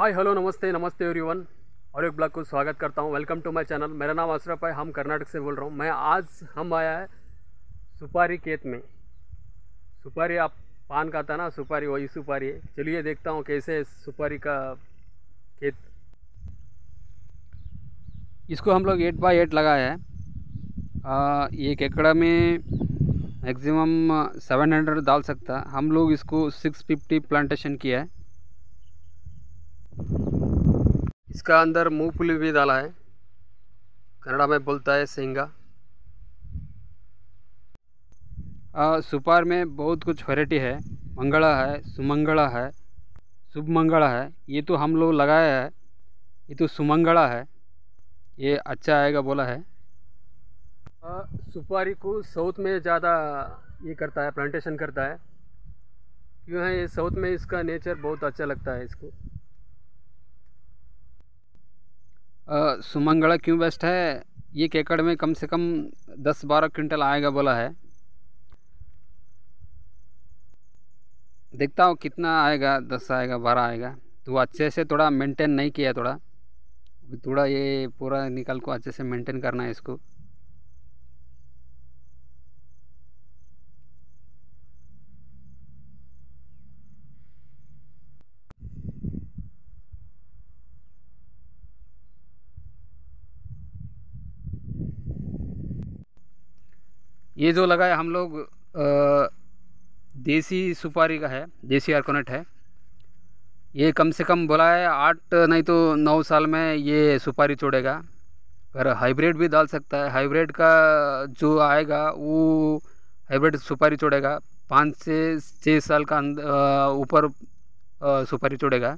hi hello नमस्ते नमस्ते everyone और एक ब्लॉग को स्वागत करता हूँ वेलकम टू माय चैनल मेरा नाम अशरफ है हम कर्नाटक से बोल रहा हूँ मैं आज हम आया है सुपारी खेत में सुपारी आप पान का था ना सुपारी वही सुपारी है चलिए देखता हूँ कैसे सुपारी का खेत इसको हम लोग एट बाई एट लगाया है आ, एक एकड़ में मैक्सिमम सेवन हंड्रेड डाल सकता हम लोग इसको सिक्स फिफ्टी प्लांटेशन किया है इसका अंदर मूंगफली भी डाला है कनाड़ा में बोलता है सेंगा सुपार में बहुत कुछ वैरायटी है मंगला है सुमंगला है शुभ मंगला है ये तो हम लोग लगाया है ये तो सुमंगला है ये अच्छा आएगा बोला है आ, सुपारी को साउथ में ज़्यादा ये करता है प्लांटेशन करता है क्यों है ये साउथ में इसका नेचर बहुत अच्छा लगता है इसको सुमंगला क्यों बेस्ट है ये एक एकड़ में कम से कम दस बारह क्विंटल आएगा बोला है देखता हूँ कितना आएगा दस आएगा बारह आएगा तो अच्छे से थोड़ा मेंटेन नहीं किया थोड़ा थोड़ा ये पूरा निकल को अच्छे से मेंटेन करना है इसको ये जो है हम लोग देसी सुपारी का है देसी आर्कोनट है ये कम से कम बोला है आठ नहीं तो नौ साल में ये सुपारी छोड़ेगा पर हाइब्रिड भी डाल सकता है हाइब्रिड का जो आएगा वो हाइब्रिड सुपारी छोड़ेगा पाँच से छः साल का ऊपर सुपारी छोड़ेगा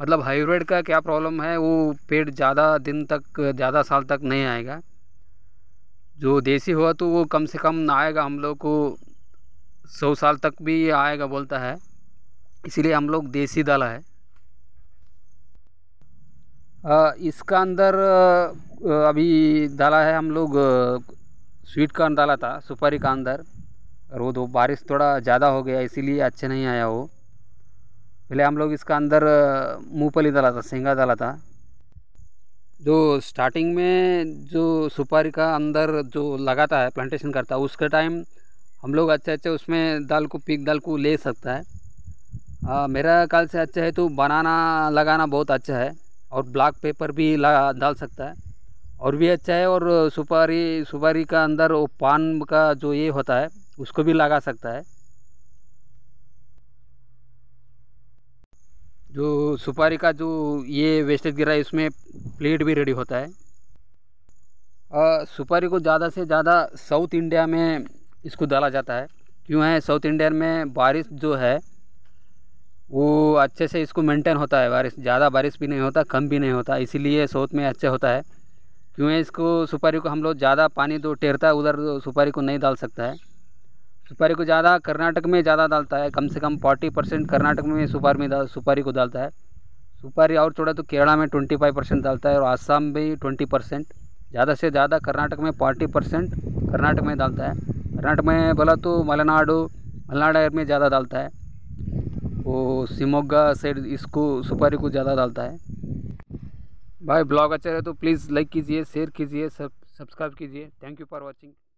मतलब हाइब्रिड का क्या प्रॉब्लम है वो पेड़ ज़्यादा दिन तक ज़्यादा साल तक नहीं आएगा जो देसी हुआ तो वो कम से कम आएगा हम लोग को सौ साल तक भी आएगा बोलता है इसलिए हम लोग देसी डाला है आ, इसका अंदर अभी डाला है हम लोग स्वीट कॉर्न डाला था सुपारी का अंदर और वो तो बारिश थोड़ा ज़्यादा हो गया इसीलिए अच्छे नहीं आया वो पहले हम लोग इसका अंदर मूँगफली डाला था सेंगा डाला था जो स्टार्टिंग में जो सुपारी का अंदर जो लगाता है प्लांटेशन करता है उसके टाइम हम लोग अच्छे अच्छे उसमें दाल को पीक दाल को ले सकता है आ, मेरा ख्याल से अच्छा है तो बनाना लगाना बहुत अच्छा है और ब्लैक पेपर भी लगा डाल सकता है और भी अच्छा है और सुपारी सुपारी का अंदर वो पान का जो ये होता है उसको भी लगा सकता है जो सुपारी का जो ये वेस्टेज गिरा है इसमें प्लेट भी रेडी होता है आ, सुपारी को ज़्यादा से ज़्यादा साउथ इंडिया में इसको डाला जाता है क्यों है साउथ इंडिया में बारिश जो है वो अच्छे से इसको मेंटेन होता है बारिश ज़्यादा बारिश भी नहीं होता कम भी नहीं होता इसीलिए साउथ में अच्छा होता है क्यों है इसको सुपारी को हम लोग ज़्यादा पानी तो टेरता है उधर सुपारी को नहीं डाल सकता है सुपारी को ज़्यादा कर्नाटक में ज़्यादा डालता है कम से कम फोर्टी परसेंट कर्नाटक में सुपारी में सुपारी को डालता है सुपारी और छोड़ा तो केरला में ट्वेंटी फाइव परसेंट डालता है और आसाम भी ट्वेंटी परसेंट ज़्यादा से ज़्यादा कर्नाटक में फोर्टी परसेंट कर्नाटक में डालता है कर्नाटक में बोला तो मलनाडु मलनाड में ज़्यादा डालता है वो सिमोगा साइड इसको सुपारी को ज़्यादा डालता है भाई ब्लॉग अच्छा रहे तो प्लीज़ लाइक कीजिए शेयर कीजिए सब सब्सक्राइब कीजिए थैंक यू फॉर वॉचिंग